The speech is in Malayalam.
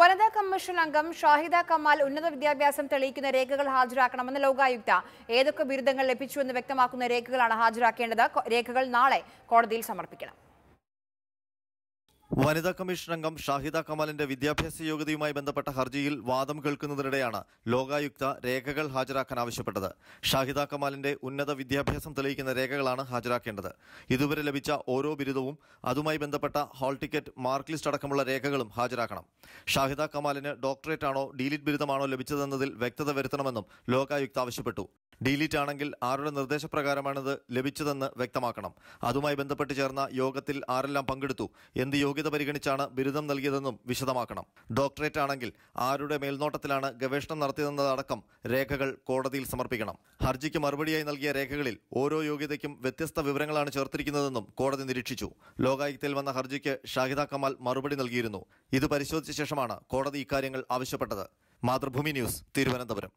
വനിതാ കമ്മീഷൻ അംഗം ഷാഹിദ കമാൽ ഉന്നത വിദ്യാഭ്യാസം തെളിയിക്കുന്ന രേഖകൾ ഹാജരാക്കണമെന്ന് ലോകായുക്ത ഏതൊക്കെ ബിരുദങ്ങൾ ലഭിച്ചുവെന്ന് വ്യക്തമാക്കുന്ന രേഖകളാണ് ഹാജരാക്കേണ്ടത് രേഖകൾ നാളെ കോടതിയിൽ സമർപ്പിക്കണം വനിതാ കമ്മീഷൻ അംഗം ഷാഹിദ കമാലിന്റെ വിദ്യാഭ്യാസ യോഗ്യതയുമായി ബന്ധപ്പെട്ട ഹർജിയിൽ വാദം കേൾക്കുന്നതിനിടെയാണ് ലോകായുക്ത രേഖകൾ ഹാജരാക്കാൻ ആവശ്യപ്പെട്ടത് ഷാഹിദ കമാലിന്റെ ഉന്നത വിദ്യാഭ്യാസം തെളിയിക്കുന്ന രേഖകളാണ് ഹാജരാക്കേണ്ടത് ഇതുവരെ ലഭിച്ച ഓരോ ബിരുദവും അതുമായി ബന്ധപ്പെട്ട ഹാൾ ടിക്കറ്റ് മാർക്ക് ലിസ്റ്റ് അടക്കമുള്ള രേഖകളും ഹാജരാക്കണം ഷാഹിദ കമാലിന് ഡോക്ടറേറ്റ് ആണോ ഡീലിറ്റ് ബിരുദമാണോ ലഭിച്ചതെന്നതിൽ വ്യക്തത വരുത്തണമെന്നും ലോകായുക്ത ആവശ്യപ്പെട്ടു ഡിലീറ്റ് ആണെങ്കിൽ ആരുടെ നിർദ്ദേശപ്രകാരമാണിത് ലഭിച്ചതെന്ന് വ്യക്തമാക്കണം അതുമായി ബന്ധപ്പെട്ട് ചേർന്ന യോഗത്തിൽ ആരെല്ലാം പങ്കെടുത്തു എന്ത് യോഗ്യത യോഗ്യത പരിഗണിച്ചാണ് ബിരുദം നൽകിയതെന്നും വിശദമാക്കണം ഡോക്ടറേറ്റ് ആണെങ്കിൽ ആരുടെ മേൽനോട്ടത്തിലാണ് ഗവേഷണം നടത്തിയതെന്നതടക്കം രേഖകൾ കോടതിയിൽ സമർപ്പിക്കണം ഹർജിക്ക് മറുപടിയായി നൽകിയ രേഖകളിൽ ഓരോ യോഗ്യതയ്ക്കും വ്യത്യസ്ത വിവരങ്ങളാണ് ചേർത്തിരിക്കുന്നതെന്നും കോടതി നിരീക്ഷിച്ചു ലോകായുക്തയിൽ വന്ന ഹർജിക്ക് ഷാഹിദ കമാൽ മറുപടി നൽകിയിരുന്നു ഇത് പരിശോധിച്ച ശേഷമാണ് കോടതി ഇക്കാര്യങ്ങൾ ആവശ്യപ്പെട്ടത് മാതൃഭൂമി ന്യൂസ് തിരുവനന്തപുരം